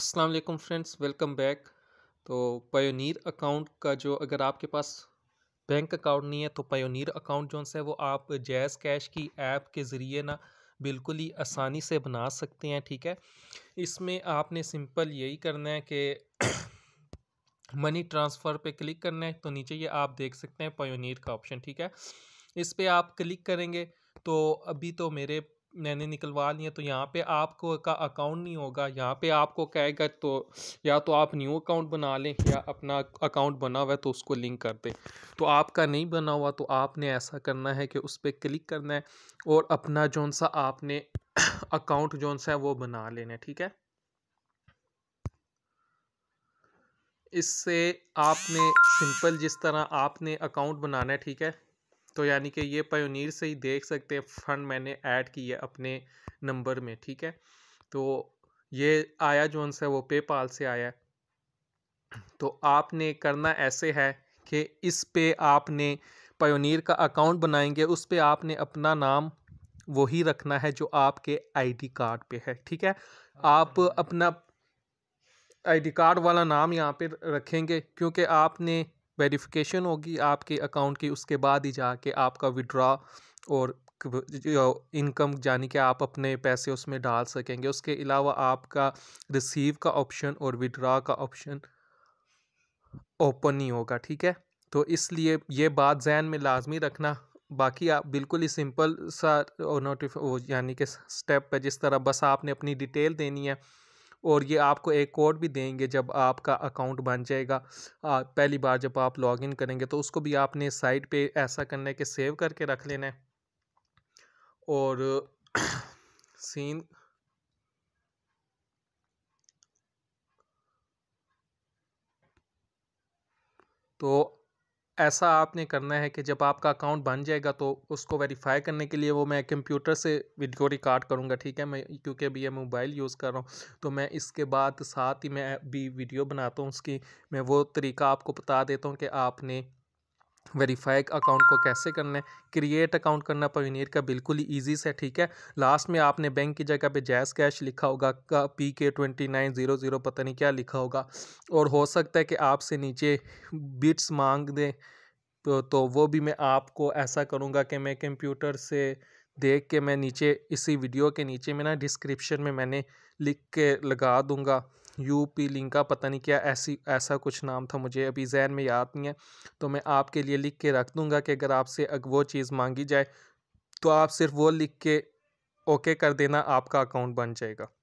Aslam friends welcome back तो pioneer account का जो अगर आपके पास बैंक अकाउंट नहीं है तो पायोनीर अकाउंट जो है वो आप जैज़ कैश की ऐप के ज़रिए ना बिल्कुल ही आसानी से बना सकते हैं ठीक है इसमें आपने सिंपल यही करना है कि मनी ट्रांसफ़र पे क्लिक करना है तो नीचे ये आप देख सकते हैं पायोनीर का ऑप्शन ठीक है इस पर आप क्लिक करेंगे तो अभी तो मेरे मैंने निकलवा लिया तो यहाँ पे आपको का अकाउंट नहीं होगा यहाँ पे आपको कहेगा तो या तो आप न्यू अकाउंट बना लें या अपना अकाउंट बना हुआ है तो उसको लिंक कर दें तो आपका नहीं बना हुआ तो आपने ऐसा करना है कि उस पर क्लिक करना है और अपना जौन सा आपने अकाउंट जौन सा है वो बना लेना है ठीक है इससे आपने सिंपल जिस तरह आपने अकाउंट बनाना है ठीक है तो यानी कि ये पायोनीर से ही देख सकते हैं फंड मैंने ऐड किया अपने नंबर में ठीक है तो ये आया जो सा वो पेपाल से आया तो आपने करना ऐसे है कि इस पे आपने पायोनीर का अकाउंट बनाएंगे उस पे आपने अपना नाम वही रखना है जो आपके आईडी कार्ड पे है ठीक है आप अच्छा। अपना आईडी कार्ड वाला नाम यहाँ पे रखेंगे क्योंकि आपने वेरिफिकेशन होगी आपके अकाउंट की उसके बाद ही जाके आपका विड्रॉ और इनकम यानी कि आप अपने पैसे उसमें डाल सकेंगे उसके अलावा आपका रिसीव का ऑप्शन और विड्रा का ऑप्शन ओपन नहीं होगा ठीक है तो इसलिए ये बात जहन में लाजमी रखना बाकी आप बिल्कुल ही सिंपल सा नोटिफ यानी कि स्टेप है जिस तरह बस आपने अपनी डिटेल देनी है और ये आपको एक कोड भी देंगे जब आपका अकाउंट बन जाएगा आ, पहली बार जब आप लॉगिन करेंगे तो उसको भी आपने साइट पे ऐसा करना है कि सेव करके रख लेना है और सीन तो ऐसा आपने करना है कि जब आपका अकाउंट बन जाएगा तो उसको वेरीफाई करने के लिए वो मैं कंप्यूटर से वीडियो रिकॉर्ड करूँगा ठीक है मैं क्योंकि अभी यह मोबाइल यूज़ कर रहा हूँ तो मैं इसके बाद साथ ही मैं भी वीडियो बनाता हूँ उसकी मैं वो तरीका आपको बता देता हूँ कि आपने वेरीफाई अकाउंट को कैसे करना है क्रिएट अकाउंट करना पवनीर का बिल्कुल ही ईजी से ठीक है लास्ट में आपने बैंक की जगह पे जैस कैश लिखा होगा का पी के ट्वेंटी नाइन ज़ीरो ज़ीरो पता नहीं क्या लिखा होगा और हो सकता है कि आपसे नीचे बिट्स मांग दें तो, तो वो भी मैं आपको ऐसा करूँगा कि मैं कंप्यूटर से देख के मैं नीचे इसी वीडियो के नीचे में ना डिस्क्रिप्शन में मैंने लिख के लगा दूंगा यू पी लिंक का पता नहीं क्या ऐसी ऐसा कुछ नाम था मुझे अभी जहन में याद नहीं है तो मैं आपके लिए लिख के रख दूँगा कि अगर आपसे अग वो चीज़ मांगी जाए तो आप सिर्फ वो लिख के ओके कर देना आपका अकाउंट बन जाएगा